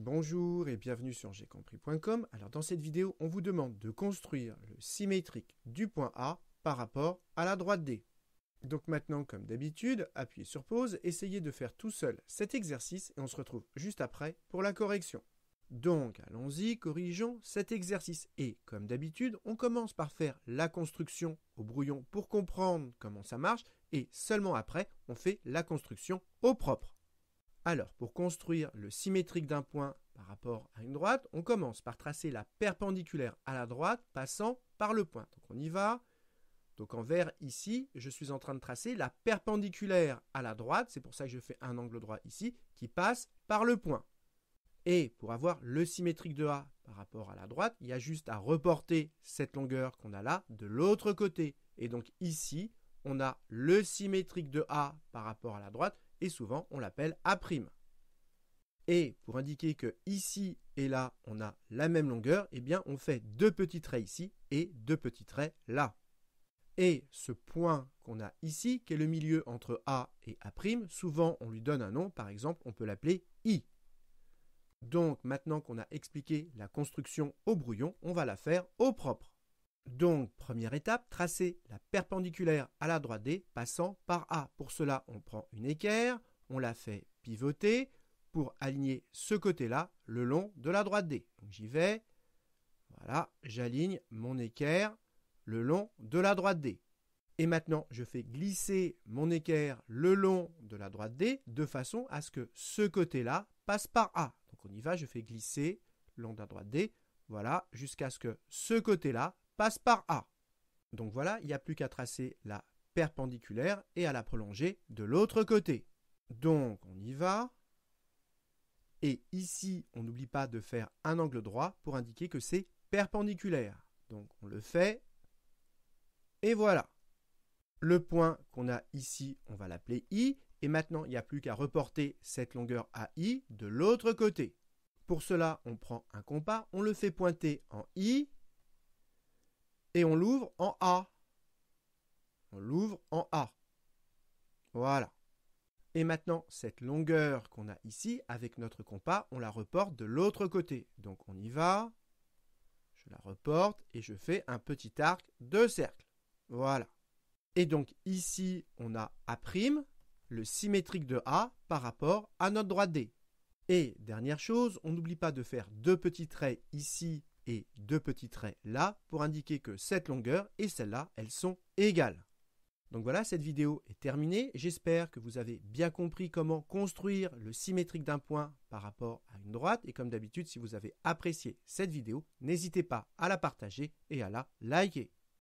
Bonjour et bienvenue sur compris.com Alors dans cette vidéo, on vous demande de construire le symétrique du point A par rapport à la droite D. Donc maintenant, comme d'habitude, appuyez sur pause, essayez de faire tout seul cet exercice et on se retrouve juste après pour la correction. Donc allons-y, corrigeons cet exercice. Et comme d'habitude, on commence par faire la construction au brouillon pour comprendre comment ça marche et seulement après, on fait la construction au propre. Alors, pour construire le symétrique d'un point par rapport à une droite, on commence par tracer la perpendiculaire à la droite passant par le point. Donc on y va. Donc en vert ici, je suis en train de tracer la perpendiculaire à la droite, c'est pour ça que je fais un angle droit ici, qui passe par le point. Et pour avoir le symétrique de A par rapport à la droite, il y a juste à reporter cette longueur qu'on a là de l'autre côté. Et donc ici, on a le symétrique de A par rapport à la droite et souvent on l'appelle A'. Et pour indiquer que ici et là on a la même longueur, eh bien on fait deux petits traits ici et deux petits traits là. Et ce point qu'on a ici, qui est le milieu entre A et A', souvent on lui donne un nom, par exemple on peut l'appeler I. Donc maintenant qu'on a expliqué la construction au brouillon, on va la faire au propre. Donc, première étape, tracer la perpendiculaire à la droite D passant par A. Pour cela, on prend une équerre, on la fait pivoter pour aligner ce côté-là le long de la droite D. j'y vais, voilà, j'aligne mon équerre le long de la droite D. Et maintenant, je fais glisser mon équerre le long de la droite D de façon à ce que ce côté-là passe par A. Donc on y va, je fais glisser le long de la droite D, voilà, jusqu'à ce que ce côté-là passe par A. Donc voilà, il n'y a plus qu'à tracer la perpendiculaire et à la prolonger de l'autre côté. Donc on y va. Et ici, on n'oublie pas de faire un angle droit pour indiquer que c'est perpendiculaire. Donc on le fait. Et voilà. Le point qu'on a ici, on va l'appeler I. Et maintenant, il n'y a plus qu'à reporter cette longueur à I de l'autre côté. Pour cela, on prend un compas, on le fait pointer en I et on l'ouvre en A. On l'ouvre en A. Voilà. Et maintenant, cette longueur qu'on a ici, avec notre compas, on la reporte de l'autre côté. Donc on y va, je la reporte et je fais un petit arc de cercle. Voilà. Et donc ici, on a A', le symétrique de A par rapport à notre droite D. Et dernière chose, on n'oublie pas de faire deux petits traits ici et deux petits traits là pour indiquer que cette longueur et celle-là, elles sont égales. Donc voilà, cette vidéo est terminée. J'espère que vous avez bien compris comment construire le symétrique d'un point par rapport à une droite. Et comme d'habitude, si vous avez apprécié cette vidéo, n'hésitez pas à la partager et à la liker.